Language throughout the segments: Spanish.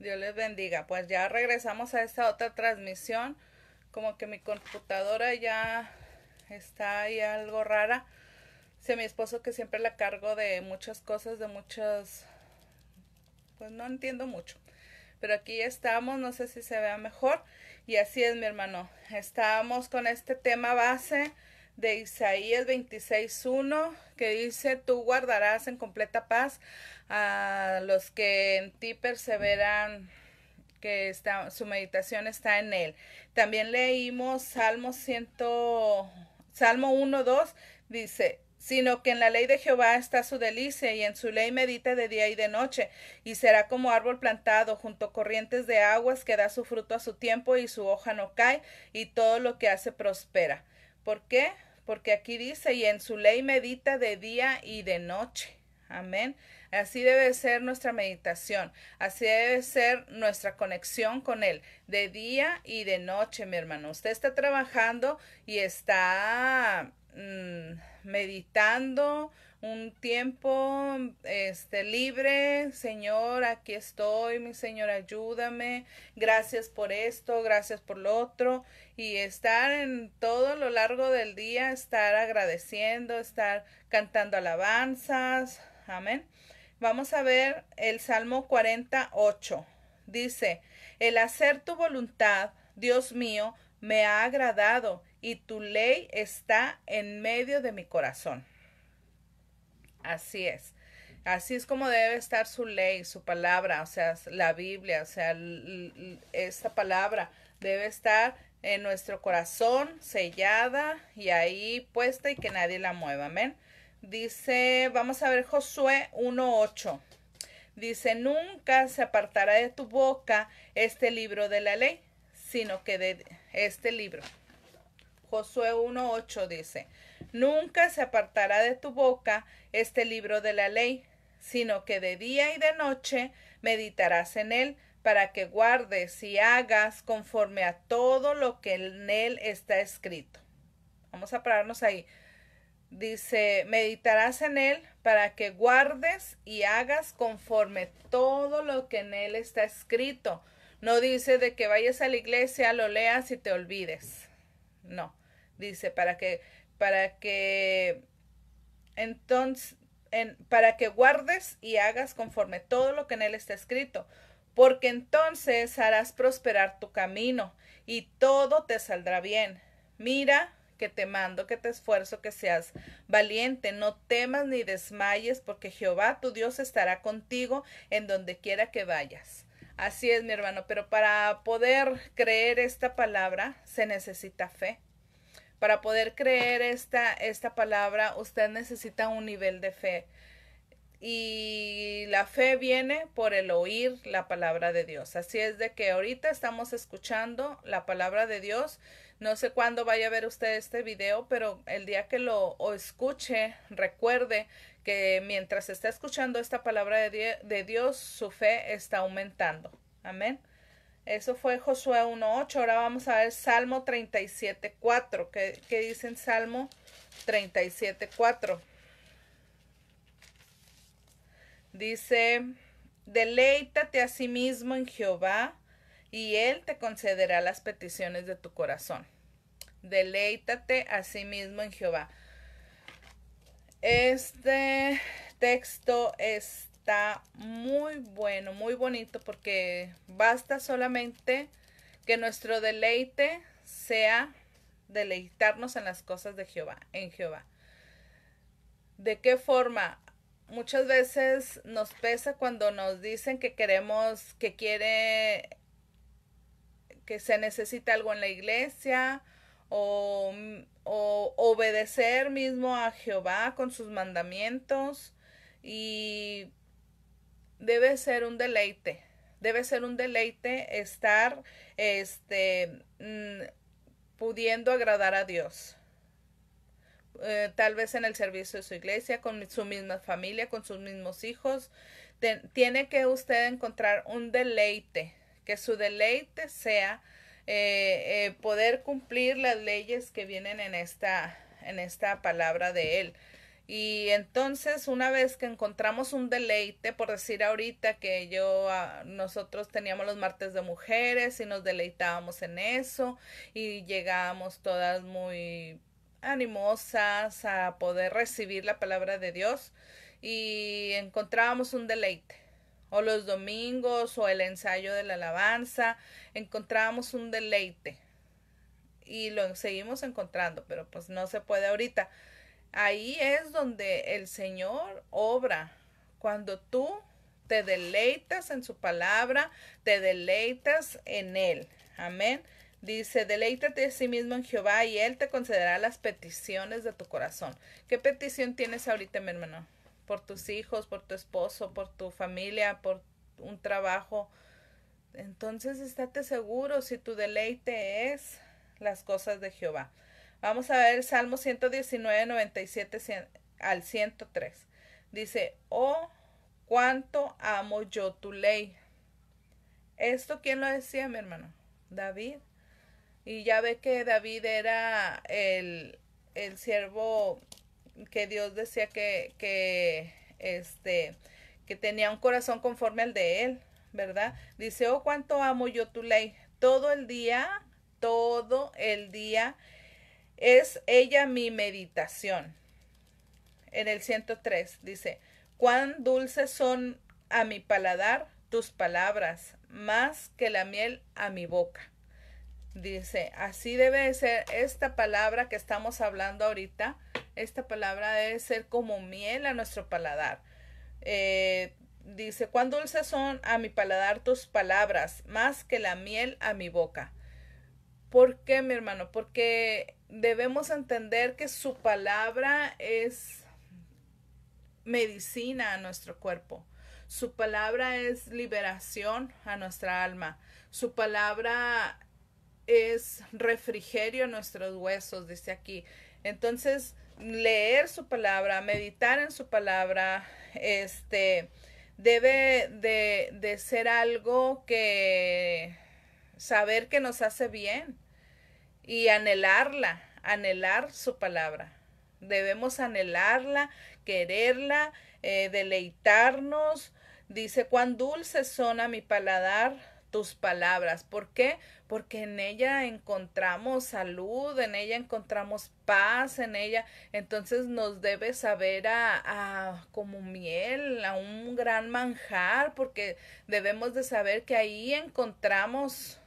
Dios les bendiga. Pues ya regresamos a esta otra transmisión. Como que mi computadora ya está ahí algo rara. Sí, mi esposo que siempre la cargo de muchas cosas, de muchas... Pues no entiendo mucho. Pero aquí estamos, no sé si se vea mejor. Y así es, mi hermano. Estamos con este tema base de Isaías 26.1 que dice, tú guardarás en completa paz a los que en ti perseveran, que su meditación está en él. También leímos Salmo, 100, Salmo dos dice, sino que en la ley de Jehová está su delicia, y en su ley medita de día y de noche, y será como árbol plantado junto a corrientes de aguas, que da su fruto a su tiempo, y su hoja no cae, y todo lo que hace prospera. ¿Por qué? porque aquí dice, y en su ley medita de día y de noche. Amén. Así debe ser nuestra meditación, así debe ser nuestra conexión con Él, de día y de noche, mi hermano. Usted está trabajando y está mm, meditando, un tiempo este libre, Señor, aquí estoy, mi Señor, ayúdame, gracias por esto, gracias por lo otro y estar en todo lo largo del día estar agradeciendo, estar cantando alabanzas. Amén. Vamos a ver el Salmo 48. Dice, "El hacer tu voluntad, Dios mío, me ha agradado y tu ley está en medio de mi corazón." Así es. Así es como debe estar su ley, su palabra, o sea, la Biblia, o sea, esta palabra debe estar en nuestro corazón, sellada y ahí puesta y que nadie la mueva. Amén. Dice, vamos a ver Josué 1.8. Dice, nunca se apartará de tu boca este libro de la ley, sino que de este libro. Josué 1.8 dice, Nunca se apartará de tu boca este libro de la ley, sino que de día y de noche meditarás en él, para que guardes y hagas conforme a todo lo que en él está escrito. Vamos a pararnos ahí. Dice, meditarás en él para que guardes y hagas conforme todo lo que en él está escrito. No dice de que vayas a la iglesia, lo leas y te olvides. No, dice para que para que entonces para que guardes y hagas conforme todo lo que en él está escrito, porque entonces harás prosperar tu camino y todo te saldrá bien. Mira que te mando, que te esfuerzo, que seas valiente, no temas ni desmayes, porque Jehová tu Dios estará contigo en donde quiera que vayas. Así es, mi hermano, pero para poder creer esta palabra se necesita fe. Para poder creer esta, esta palabra, usted necesita un nivel de fe. Y la fe viene por el oír la palabra de Dios. Así es de que ahorita estamos escuchando la palabra de Dios. No sé cuándo vaya a ver usted este video, pero el día que lo escuche, recuerde que mientras está escuchando esta palabra de, de Dios, su fe está aumentando. Amén. Eso fue Josué 1.8. Ahora vamos a ver Salmo 37.4. ¿Qué, ¿Qué dice en Salmo 37.4? Dice, deleítate a sí mismo en Jehová y Él te concederá las peticiones de tu corazón. Deleítate a sí mismo en Jehová. Este texto es muy bueno, muy bonito porque basta solamente que nuestro deleite sea deleitarnos en las cosas de Jehová, en Jehová. ¿De qué forma? Muchas veces nos pesa cuando nos dicen que queremos, que quiere, que se necesita algo en la iglesia o, o obedecer mismo a Jehová con sus mandamientos y debe ser un deleite. Debe ser un deleite estar este, mm, pudiendo agradar a Dios. Eh, tal vez en el servicio de su iglesia, con su misma familia, con sus mismos hijos. tiene que usted encontrar un deleite, que su deleite sea eh, eh, poder cumplir las leyes que vienen en esta, en esta palabra de él. Y entonces una vez que encontramos un deleite, por decir ahorita que yo, ah, nosotros teníamos los martes de mujeres y nos deleitábamos en eso y llegábamos todas muy animosas a poder recibir la palabra de Dios y encontrábamos un deleite. O los domingos o el ensayo de la alabanza, encontrábamos un deleite. Y lo seguimos encontrando, pero pues no se puede ahorita Ahí es donde el Señor obra. Cuando tú te deleitas en su palabra, te deleitas en Él. Amén. Dice, deleítate a sí mismo en Jehová y Él te concederá las peticiones de tu corazón. ¿Qué petición tienes ahorita, mi hermano? Por tus hijos, por tu esposo, por tu familia, por un trabajo. Entonces, estate seguro si tu deleite es las cosas de Jehová. Vamos a ver el Salmo 119, 97 al 103. Dice, oh, cuánto amo yo tu ley. ¿Esto quién lo decía, mi hermano? David. Y ya ve que David era el, el siervo que Dios decía que, que, este, que tenía un corazón conforme al de él, ¿verdad? Dice, oh, cuánto amo yo tu ley. Todo el día, todo el día es ella mi meditación. En el 103 dice, cuán dulces son a mi paladar tus palabras, más que la miel a mi boca. Dice, así debe ser esta palabra que estamos hablando ahorita. Esta palabra debe ser como miel a nuestro paladar. Eh, dice, cuán dulces son a mi paladar tus palabras, más que la miel a mi boca. ¿Por qué, mi hermano? Porque debemos entender que su palabra es medicina a nuestro cuerpo. Su palabra es liberación a nuestra alma. Su palabra es refrigerio a nuestros huesos, dice aquí. Entonces, leer su palabra, meditar en su palabra, este, debe de, de ser algo que saber que nos hace bien y anhelarla, anhelar su palabra. Debemos anhelarla, quererla, eh, deleitarnos. Dice, cuán dulces son a mi paladar tus palabras. ¿Por qué? Porque en ella encontramos salud, en ella encontramos paz, en ella. Entonces nos debe saber a, como miel, a un gran manjar, porque debemos de saber que ahí encontramos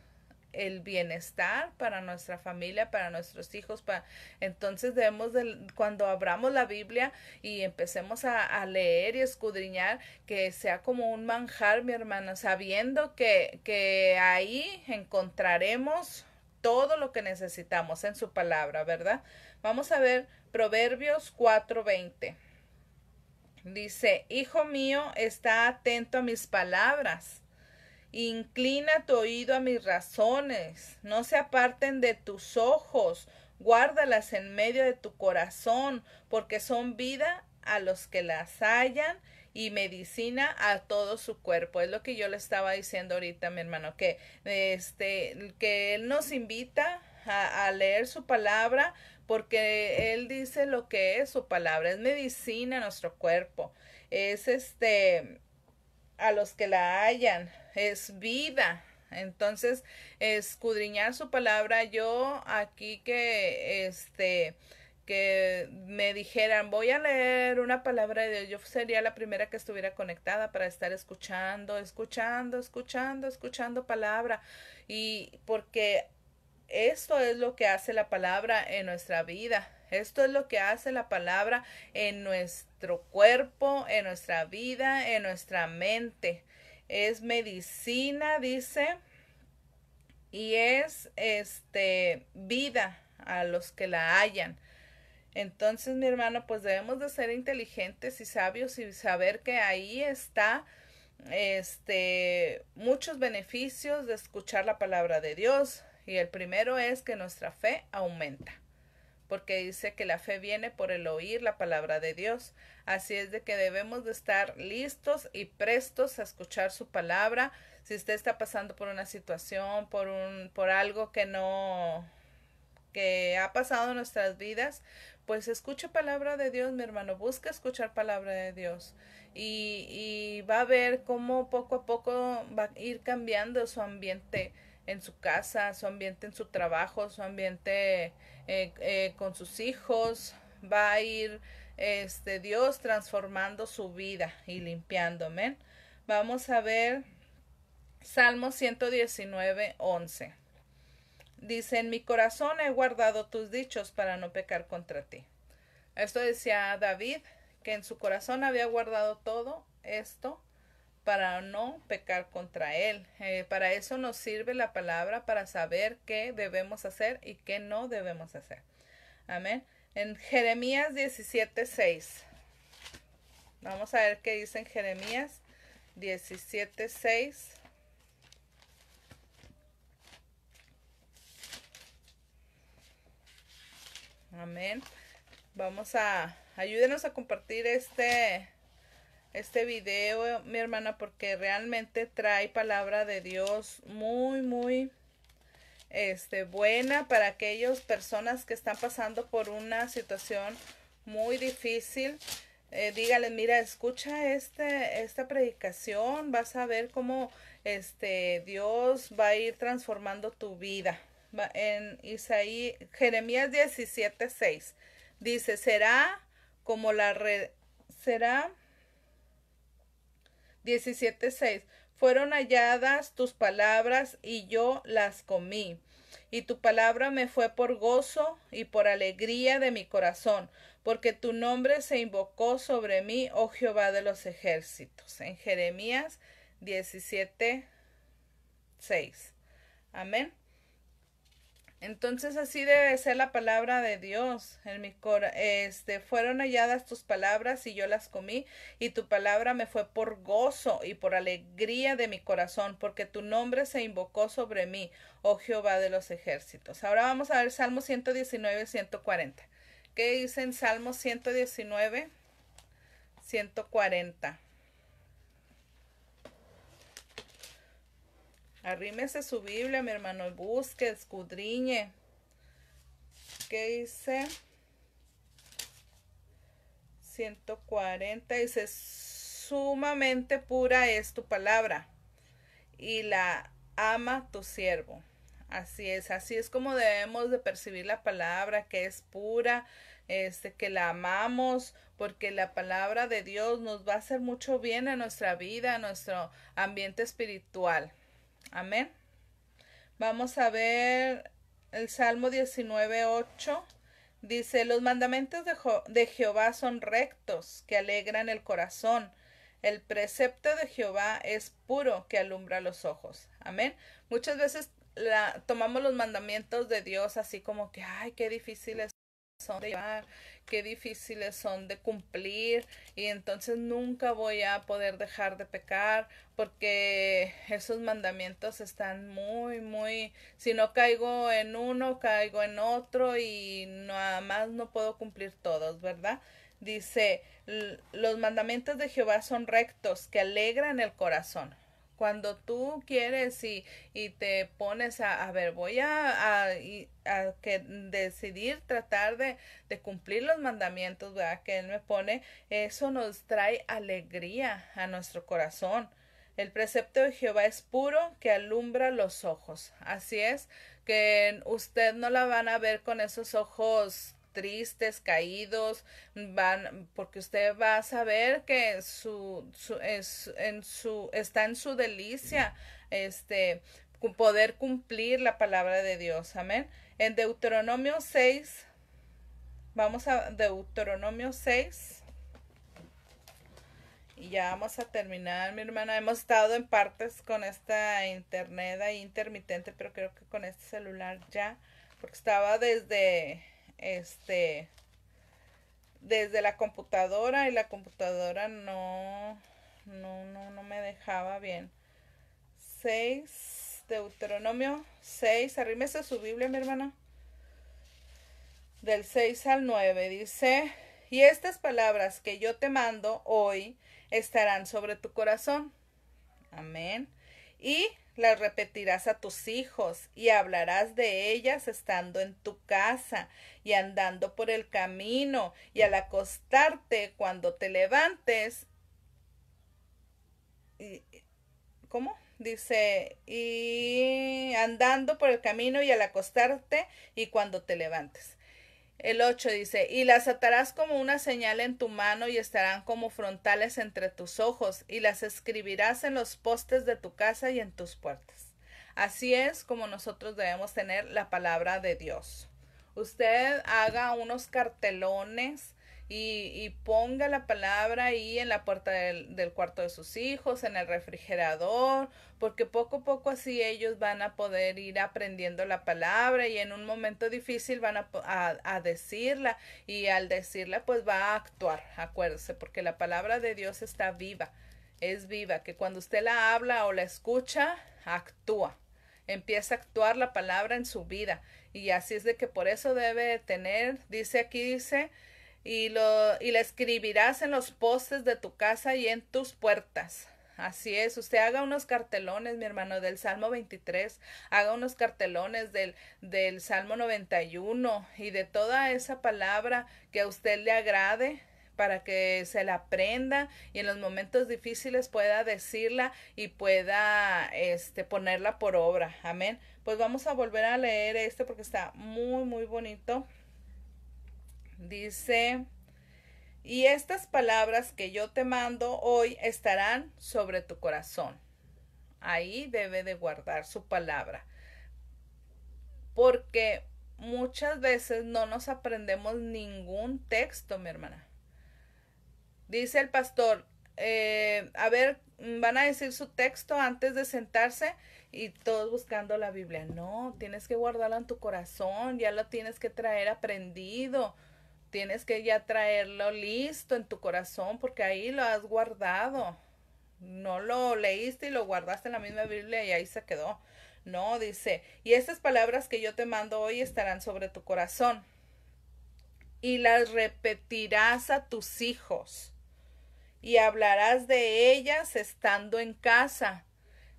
el bienestar para nuestra familia, para nuestros hijos. Para... Entonces debemos, de, cuando abramos la Biblia y empecemos a, leer y escudriñar, que sea como un manjar, mi hermano, sabiendo que, que ahí encontraremos todo lo que necesitamos en su palabra, ¿verdad? Vamos a ver Proverbios 4:20. Dice, Hijo mío, está atento a mis palabras Inclina tu oído a mis razones, no se aparten de tus ojos, guárdalas en medio de tu corazón, porque son vida a los que las hallan y medicina a todo su cuerpo. Es lo que yo le estaba diciendo ahorita, mi hermano, que este que él nos invita a, leer su palabra porque él dice lo que es su palabra, es medicina a nuestro cuerpo. Es este a los que la hayan es vida. Entonces, escudriñar su palabra, yo aquí que este que me dijeran, voy a leer una palabra de Dios, yo sería la primera que estuviera conectada para estar escuchando, escuchando, escuchando, escuchando palabra. Y porque esto es lo que hace la palabra en nuestra vida. Esto es lo que hace la palabra en nuestro cuerpo, en nuestra vida, en nuestra mente. Es medicina, dice, y es este vida a los que la hallan. Entonces, mi hermano, pues debemos de ser inteligentes y sabios y saber que ahí está este muchos beneficios de escuchar la palabra de Dios y el primero es que nuestra fe aumenta porque dice que la fe viene por el oír la palabra de Dios. Así es de que debemos de estar listos y prestos a escuchar su palabra. Si usted está pasando por una situación, por un por algo que no que ha pasado en nuestras vidas, pues escuche palabra de Dios, mi hermano, busca escuchar palabra de Dios y, y va a ver cómo poco a poco va a ir cambiando su ambiente en su casa, su ambiente en su trabajo, su ambiente eh, eh, con sus hijos, va a ir este Dios transformando su vida y limpiándome Vamos a ver Salmo 119, 11. Dice, en mi corazón he guardado tus dichos para no pecar contra ti. Esto decía David, que en su corazón había guardado todo esto para no pecar contra Él. Eh, para eso nos sirve la palabra, para saber qué debemos hacer y qué no debemos hacer. Amén. En Jeremías 17.6. Vamos a ver qué dice en Jeremías 17.6. Amén. Vamos a, ayúdenos a compartir este, este video, mi hermana, porque realmente trae palabra de Dios muy, muy este, buena para aquellas personas que están pasando por una situación muy difícil. Eh, dígale, mira, escucha este, esta predicación, vas a ver cómo este, Dios va a ir transformando tu vida. en Isaí, Jeremías 17, 6, dice, será como la red, será 17.6. Fueron halladas tus palabras y yo las comí. Y tu palabra me fue por gozo y por alegría de mi corazón, porque tu nombre se invocó sobre mí, oh Jehová de los ejércitos. En Jeremías diecisiete Amén. Entonces así debe ser la palabra de Dios en mi corazón este fueron halladas tus palabras y yo las comí y tu palabra me fue por gozo y por alegría de mi corazón porque tu nombre se invocó sobre mí, oh Jehová de los ejércitos. Ahora vamos a ver Salmo 119 140. ¿Qué dicen Salmo 119 140? Arrímese su Biblia, mi hermano, busque, escudriñe. ¿Qué dice? 140 dice, sumamente pura es tu palabra y la ama tu siervo. Así es, así es como debemos de percibir la palabra que es pura, este, que la amamos, porque la palabra de Dios nos va a hacer mucho bien a nuestra vida, a nuestro ambiente espiritual. Amén. Vamos a ver el Salmo 19.8. Dice, los mandamientos de, Jehová son rectos, que alegran el corazón. El precepto de Jehová es puro, que alumbra los ojos. Amén. Muchas veces la, tomamos los mandamientos de Dios así como que, ay, qué difícil es son qué difíciles son de cumplir y entonces nunca voy a poder dejar de pecar porque esos mandamientos están muy, muy, si no caigo en uno, caigo en otro y nada más no puedo cumplir todos, ¿verdad? Dice, los mandamientos de Jehová son rectos, que alegran el corazón cuando tú quieres y, y te pones a, a ver, voy a, a, que decidir tratar de, cumplir los mandamientos que Él me pone, eso nos trae alegría a nuestro corazón. El precepto de Jehová es puro que alumbra los ojos. Así es que usted no la van a ver con esos ojos tristes, caídos, van, porque usted va a saber que su, es, en su, está en su delicia, este, poder cumplir la palabra de Dios. Amén. En Deuteronomio 6, vamos a Deuteronomio 6. Y ya vamos a terminar, mi hermana. Hemos estado en partes con esta internet ahí intermitente, pero creo que con este celular ya, porque estaba desde este desde la computadora y la computadora no no no no me dejaba bien 6 Deuteronomio 6 arrímese su Biblia mi hermana del 6 al 9 dice y estas palabras que yo te mando hoy estarán sobre tu corazón amén y las repetirás a tus hijos y hablarás de ellas estando en tu casa y andando por el camino y al acostarte cuando te levantes. ¿Cómo? Dice, y andando por el camino y al acostarte y cuando te levantes. El 8 dice, y las atarás como una señal en tu mano y estarán como frontales entre tus ojos y las escribirás en los postes de tu casa y en tus puertas. Así es como nosotros debemos tener la palabra de Dios. Usted haga unos cartelones y, y ponga la palabra ahí en la puerta del, del, cuarto de sus hijos, en el refrigerador, porque poco a poco así ellos van a poder ir aprendiendo la palabra y en un momento difícil van a, a, a decirla y al decirla pues va a actuar, acuérdese, porque la palabra de Dios está viva, es viva, que cuando usted la habla o la escucha, actúa empieza a actuar la palabra en su vida. Y así es de que por eso debe tener, dice aquí, dice, y, lo, y la escribirás en los postes de tu casa y en tus puertas. Así es, usted haga unos cartelones, mi hermano, del Salmo 23, haga unos cartelones del, del Salmo 91 y de toda esa palabra que a usted le agrade para que se la aprenda y en los momentos difíciles pueda decirla y pueda este, ponerla por obra. Amén. Pues vamos a volver a leer este porque está muy, muy bonito. Dice, y estas palabras que yo te mando hoy estarán sobre tu corazón. Ahí debe de guardar su palabra. Porque muchas veces no nos aprendemos ningún texto, mi hermana. Dice el pastor, eh, a ver, van a decir su texto antes de sentarse y todos buscando la Biblia. No, tienes que guardarla en tu corazón, ya lo tienes que traer aprendido tienes que ya traerlo listo en tu corazón porque ahí lo has guardado. No lo leíste y lo guardaste en la misma Biblia y ahí se quedó. No, dice, y estas palabras que yo te mando hoy estarán sobre tu corazón y las repetirás a tus hijos y hablarás de ellas estando en casa.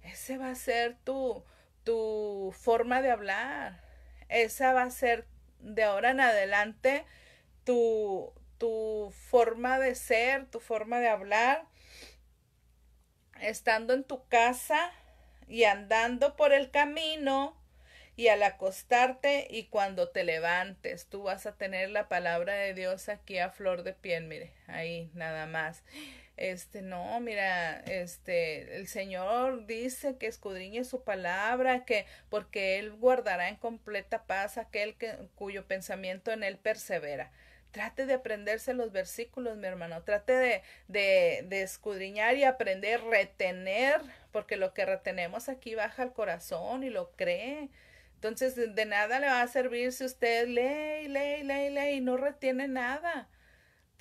Ese va a ser tu, tu forma de hablar. Esa va a ser de ahora en adelante tu, tu forma de ser, tu forma de hablar, estando en tu casa y andando por el camino y al acostarte y cuando te levantes, tú vas a tener la palabra de Dios aquí a flor de piel, mire, ahí nada más. Este, no, mira, este, el Señor dice que escudriñe su palabra, que porque él guardará en completa paz aquel cuyo pensamiento en él persevera. Trate de aprenderse los versículos, mi hermano. Trate de, de, escudriñar y aprender, retener, porque lo que retenemos aquí baja al corazón y lo cree. Entonces, de, de nada le va a servir si usted lee, lee, lee, lee y no retiene nada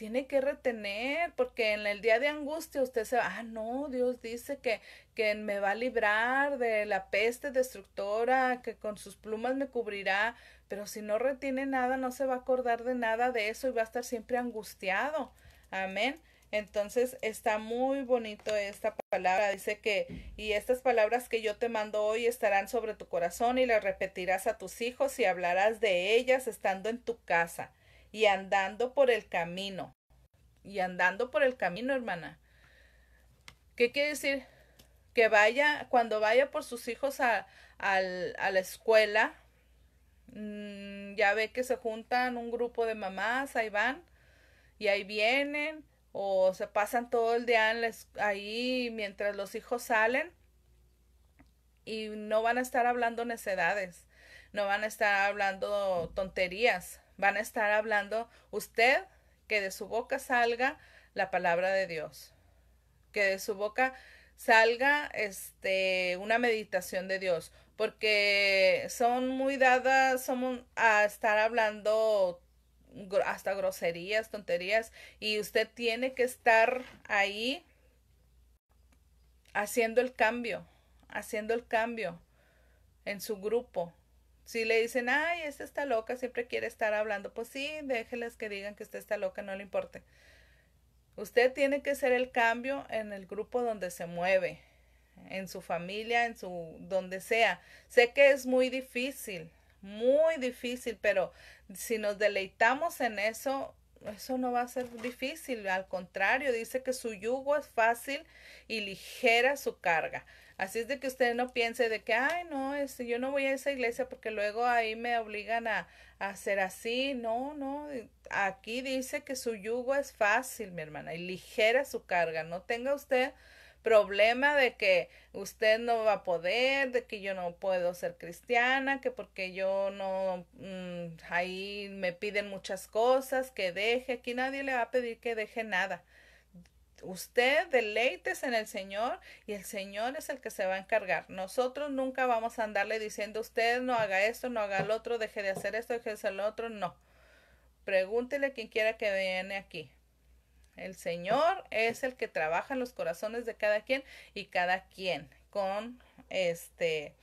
tiene que retener, porque en el día de angustia usted se va, ah, no, Dios dice que, que me va a librar de la peste destructora, que con sus plumas me cubrirá, pero si no retiene nada, no se va a acordar de nada de eso y va a estar siempre angustiado. Amén. Entonces está muy bonito esta palabra. Dice que, y estas palabras que yo te mando hoy estarán sobre tu corazón y las repetirás a tus hijos y hablarás de ellas estando en tu casa y andando por el camino. Y andando por el camino, hermana. ¿Qué quiere decir? Que vaya, cuando vaya por sus hijos a, la escuela, mm, ya ve que se juntan un grupo de mamás, ahí van, y ahí vienen, o se pasan todo el día ahí mientras los hijos salen y no van a estar hablando necedades, no van a estar hablando tonterías, Van a estar hablando usted que de su boca salga la palabra de Dios. Que de su boca salga este una meditación de Dios, porque son muy dadas somos a estar hablando hasta groserías, tonterías y usted tiene que estar ahí haciendo el cambio, haciendo el cambio en su grupo, si le dicen, ay, esta está loca, siempre quiere estar hablando, pues sí, déjeles que digan que usted está loca, no le importe. Usted tiene que ser el cambio en el grupo donde se mueve, en su familia, en su donde sea. Sé que es muy difícil, muy difícil, pero si nos deleitamos en eso, eso no va a ser difícil, al contrario, dice que su yugo es fácil y ligera su carga. Así es de que usted no piense de que, ay, no, este, yo no voy a esa iglesia porque luego ahí me obligan a, hacer así. No, no, aquí dice que su yugo es fácil, mi hermana, y ligera su carga. No tenga usted problema de que usted no va a poder, de que yo no puedo ser cristiana, que porque yo no, mm, ahí me piden muchas cosas, que deje, aquí nadie le va a pedir que deje nada usted deleites en el Señor y el Señor es el que se va a encargar. Nosotros nunca vamos a andarle diciendo usted no haga esto, no haga el otro, deje de hacer esto, deje de hacer lo otro. No. Pregúntele a quien quiera que viene aquí. El Señor es el que trabaja en los corazones de cada quien y cada quien con este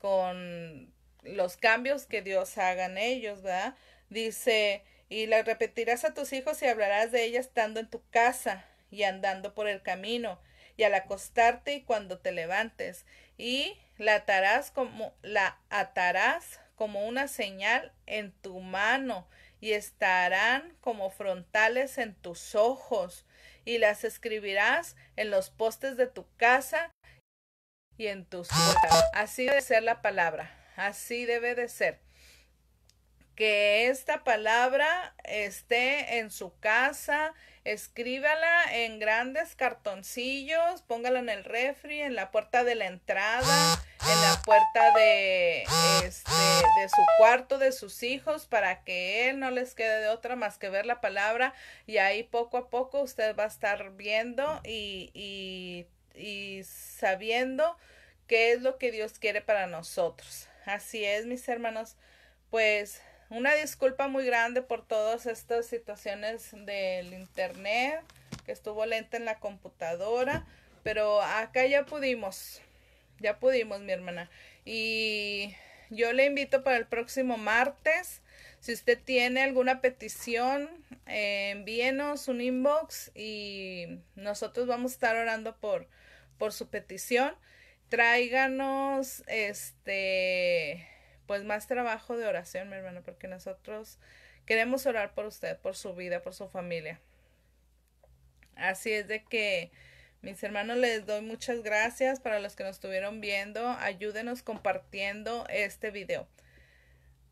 con los cambios que Dios haga en ellos, ¿verdad? Dice, y la repetirás a tus hijos y hablarás de ella estando en tu casa y andando por el camino, y al acostarte y cuando te levantes, y la atarás como la atarás como una señal en tu mano, y estarán como frontales en tus ojos, y las escribirás en los postes de tu casa y en tus puertas. Así debe ser la palabra, así debe de ser. Que esta palabra esté en su casa, escríbala en grandes cartoncillos, póngala en el refri, en la puerta de la entrada, en la puerta de, este, de su cuarto, de sus hijos, para que él no les quede de otra más que ver la palabra y ahí poco a poco usted va a estar viendo y, y, y sabiendo qué es lo que Dios quiere para nosotros. Así es, mis hermanos. Pues una disculpa muy grande por todas estas situaciones del internet, que estuvo lenta en la computadora, pero acá ya pudimos, ya pudimos mi hermana. Y yo le invito para el próximo martes. Si usted tiene alguna petición, eh, envíenos un inbox y nosotros vamos a estar orando por, por su petición. Tráiganos este pues más trabajo de oración, mi hermano, porque nosotros queremos orar por usted, por su vida, por su familia. Así es de que mis hermanos les doy muchas gracias para los que nos estuvieron viendo. Ayúdenos compartiendo este video.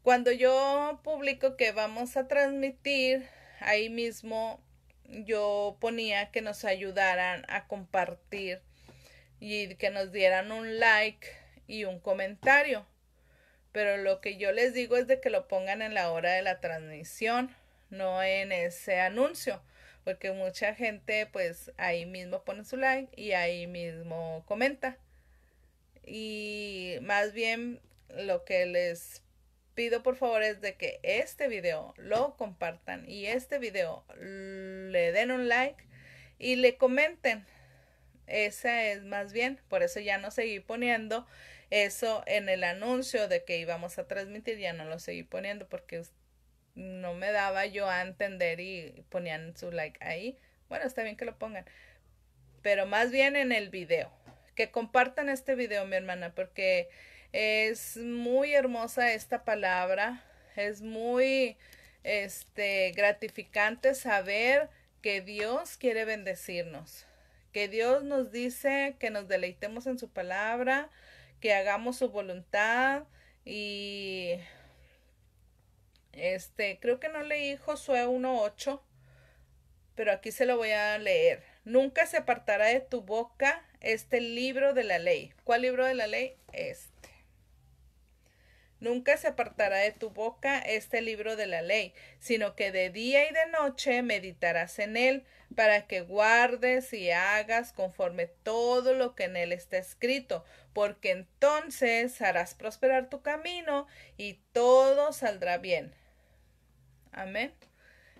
Cuando yo publico que vamos a transmitir, ahí mismo yo ponía que nos ayudaran a compartir y que nos dieran un like y un comentario. Pero lo que yo les digo es de que lo pongan en la hora de la transmisión, no en ese anuncio, porque mucha gente pues ahí mismo pone su like y ahí mismo comenta. Y más bien lo que les pido por favor es de que este video lo compartan y este video le den un like y le comenten. Ese es más bien, por eso ya no seguí poniendo eso en el anuncio de que íbamos a transmitir ya no lo seguí poniendo porque no me daba yo a entender y ponían su like ahí. Bueno, está bien que lo pongan, pero más bien en el video. Que compartan este video, mi hermana, porque es muy hermosa esta palabra. Es muy este gratificante saber que Dios quiere bendecirnos, que Dios nos dice que nos deleitemos en su palabra, que hagamos su voluntad y este, creo que no leí Josué 1.8, pero aquí se lo voy a leer. Nunca se apartará de tu boca este libro de la ley. ¿Cuál libro de la ley? Este. Nunca se apartará de tu boca este libro de la ley, sino que de día y de noche meditarás en él, para que guardes y hagas conforme todo lo que en él está escrito, porque entonces harás prosperar tu camino y todo saldrá bien. Amén.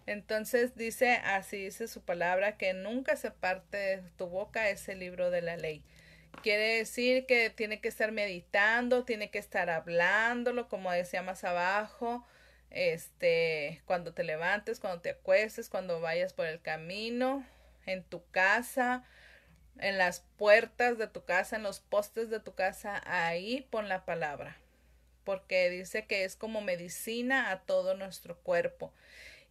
Entonces dice, así dice su palabra, que nunca se parte de tu boca ese libro de la ley. Quiere decir que tiene que estar meditando, tiene que estar hablándolo, como decía más abajo, este, cuando te levantes, cuando te acuestes, cuando vayas por el camino, en tu casa, en las puertas de tu casa, en los postes de tu casa, ahí pon la palabra, porque dice que es como medicina a todo nuestro cuerpo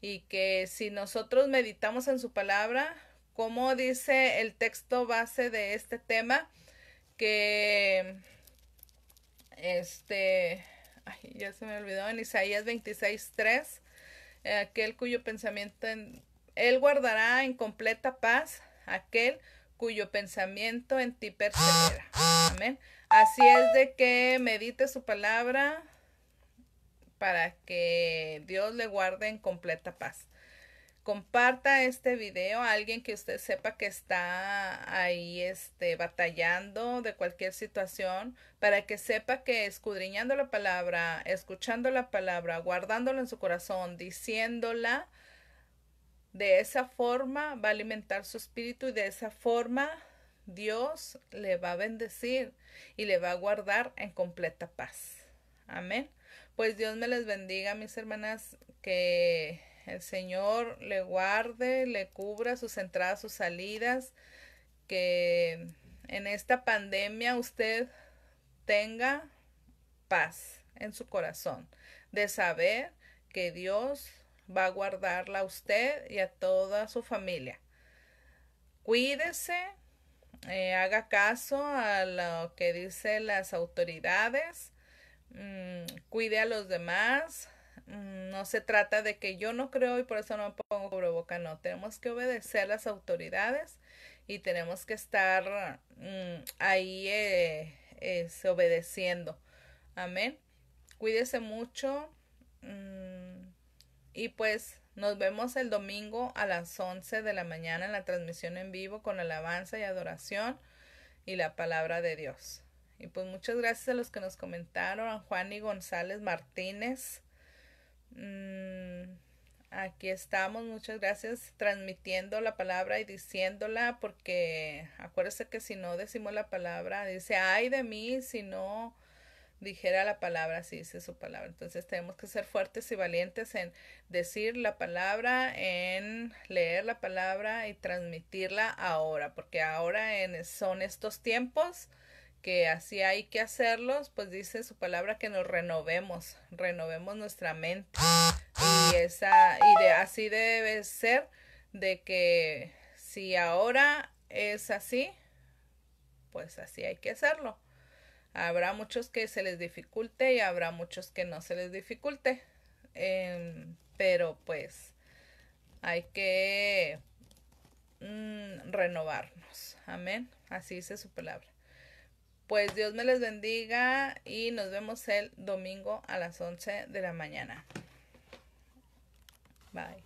y que si nosotros meditamos en su palabra, como dice el texto base de este tema, que este, ay, ya se me olvidó, en Isaías 26, 3, aquel cuyo pensamiento, en, él guardará en completa paz aquel cuyo pensamiento en ti persevera. Amén. Así es de que medite su palabra para que Dios le guarde en completa paz comparta este video a alguien que usted sepa que está ahí este, batallando de cualquier situación para que sepa que escudriñando la palabra, escuchando la palabra, guardándola en su corazón, diciéndola, de esa forma va a alimentar su espíritu y de esa forma Dios le va a bendecir y le va a guardar en completa paz. Amén. Pues Dios me les bendiga, mis hermanas, que el Señor le guarde, le cubra sus entradas, sus salidas, que en esta pandemia usted tenga paz en su corazón, de saber que Dios va a guardarla a usted y a toda su familia. Cuídese, eh, haga caso a lo que dicen las autoridades, mm, cuide a los demás, Mm, no se trata de que yo no creo y por eso no me pongo cubreboca, no. Tenemos que obedecer las autoridades y tenemos que estar mm, ahí eh, eh, obedeciendo. Amén. Cuídese mucho. Mm, y pues nos vemos el domingo a las 11 de la mañana en la transmisión en vivo con alabanza y adoración y la palabra de Dios. Y pues muchas gracias a los que nos comentaron, a Juan y González Martínez. Mm, aquí estamos, muchas gracias, transmitiendo la palabra y diciéndola, porque acuérdese que si no decimos la palabra, dice, ay de mí, si no dijera la palabra, si dice su palabra. Entonces tenemos que ser fuertes y valientes en decir la palabra, en leer la palabra y transmitirla ahora, porque ahora en, son estos tiempos que así hay que hacerlos, pues dice su palabra que nos renovemos, renovemos nuestra mente. Y esa idea así debe ser de que si ahora es así, pues así hay que hacerlo. Habrá muchos que se les dificulte y habrá muchos que no se les dificulte. Em, pero pues hay que mm, renovarnos. Amén. Así dice su palabra. Pues Dios me les bendiga y nos vemos el domingo a las 11 de la mañana. Bye.